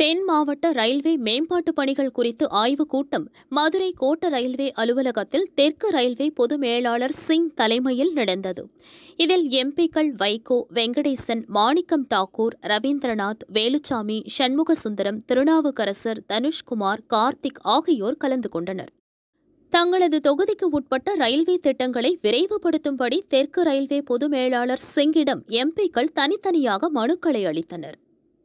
தென் மாவட்ட ரயில்வே மேம்பாட்டு பணிகள் குறித்து ஆய்வுக் கூட்டம் மதுரை கோட்ட ரயில்வே அலுவலகத்தில் தெற்கு ரயில்வே பொது மேலாளர் சிங் தலைமையில் நடந்தது இதில் எம்பிக்கள் வைகோ வெங்கடேசன் மாணிக்கம் தாக்கூர் ரவீந்திரநாத் வேலுச்சாமி சுந்தரம் திருநாவுக்கரசர் தனுஷ்குமார் கார்த்திக் ஆகியோர் கலந்து கொண்டனர் தங்களது தொகுதிக்கு உட்பட்ட ரயில்வே திட்டங்களை விரைவுபடுத்தும்படி தெற்கு ரயில்வே பொது மேலாளர் சிங்கிடம் எம்பிக்கள் தனித்தனியாக மனுக்களை அளித்தனர்